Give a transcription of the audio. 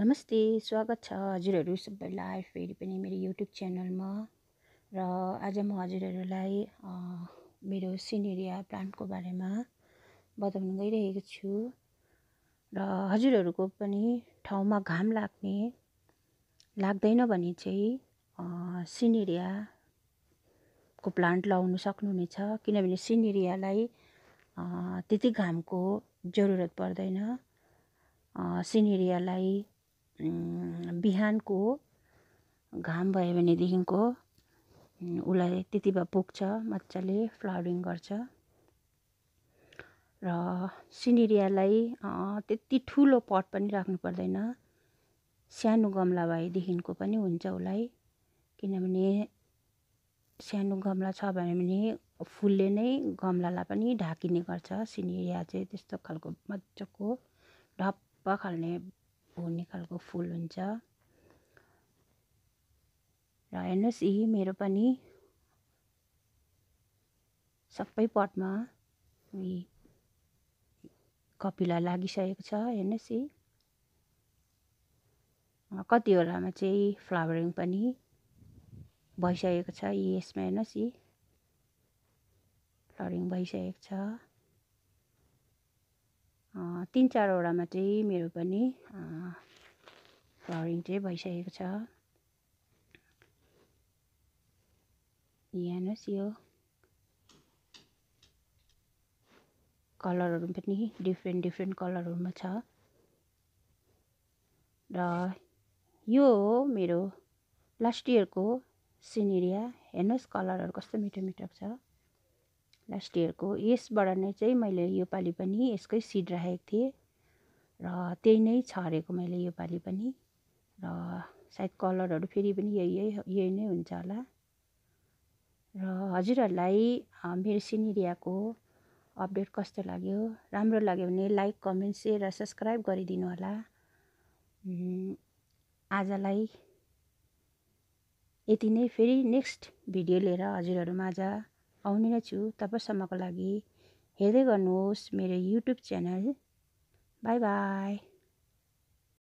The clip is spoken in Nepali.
नमस्ते स्वागत छ हजुरहरू सबैलाई फेरि पनि मेरो युट्युब च्यानलमा र आज म हजुरहरूलाई मेरो सिनेरिया प्लान्टको बारेमा बताउन गइरहेको छु र हजुरहरूको पनि ठाउँमा घाम लाग्ने लाग्दैन भने चाहिँ सिनेरियाको प्लान्ट लाउनु सक्नुहुनेछ किनभने सिनेरियालाई त्यति घामको जरुरत पर्दैन सिनेरियालाई बिहानको घाम भयो भनेदेखिको उसलाई त्यति भए पुग्छ मजाले फ्लावरिङ गर्छ र सिनेरियालाई त्यति ठुलो पट पनि राख्नु पर्दैन सानो गमला भएदेखिको पनि हुन्छ उसलाई किनभने सानो गमला छ भने पनि फुलले नै गमलालाई पनि ढाकिने गर्छ सिनेरिया चाहिँ त्यस्तो खालको मजाको ढप्प खाल्ने फुल्ने खालको फुल हुन्छ र हेर्नुहोस् यी मेरो पनि सबै पटमा यी कपिला लागिसकेको छ हेर्नुहोस् यी कतिवटामा चाहिँ फ्लावरिङ पनि भइसकेको छ यी यसमा हेर्नुहोस् यी फ्लावरिङ भइसकेको छ तिन चारवटामा चाहिँ मेरो पनि फ्लरिङ चाहिँ भइसकेको छ हेर्नुहोस् यो कलरहरू पनि डिफ्रेन्ट डिफ्रेन्ट कलरहरूमा छ र यो हो मेरो लास्ट इयरको सिनेरिया हेर्नुहोस् कलरहरू कस्तो मिठो मिठो छ लास्ट इयरको यसबाट नै चाहिँ मैले योपालि पनि यसकै सिड राखेको थिएँ र त्यही नै छरेको मैले योपालि पनि र सायद कलरहरू फेरि पनि यही यही यही नै हुन्छ होला र हजुरहरूलाई मेरो सिनेरियाको अपडेट कस्तो लाग्यो राम्रो लाग्यो भने लाइक कमेन्ट सेयर र सब्सक्राइब गरिदिनु होला आजलाई यति नै फेरि नेक्स्ट भिडियो लिएर माझ आउने नै छु तपाईँसम्मको लागि हेर्दै गर्नुहोस् मेरो युट्युब च्यानल बाई बाई